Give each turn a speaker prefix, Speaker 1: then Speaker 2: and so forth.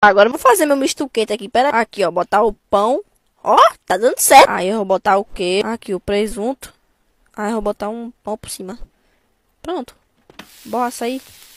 Speaker 1: Agora vou fazer meu misto quente aqui. Pera aqui, ó. Botar o pão. Ó, tá dando certo. Aí eu vou botar o quê? Aqui, o presunto. Aí eu vou botar um pão por cima. Pronto. Bora sair.